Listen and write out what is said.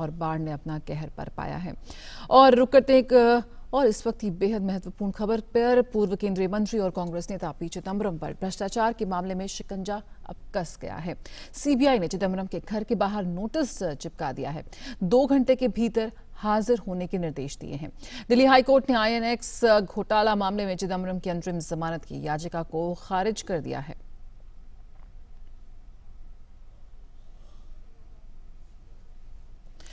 और बाढ़ ने अपना कहर पर पाया है और रुक करते एक और इस वक्त की बेहद महत्वपूर्ण खबर पर पूर्व केंद्रीय मंत्री और कांग्रेस नेता पी चिदम्बरम पर भ्रष्टाचार के मामले में शिकंजा अब कस गया है सीबीआई ने चिदम्बरम के घर के बाहर नोटिस चिपका दिया है दो घंटे के भीतर हाजिर होने के निर्देश दिए हैं दिल्ली हाई कोर्ट ने आईएनएक्स घोटाला मामले में चिदम्बरम की अंतरिम जमानत की याचिका को खारिज कर दिया है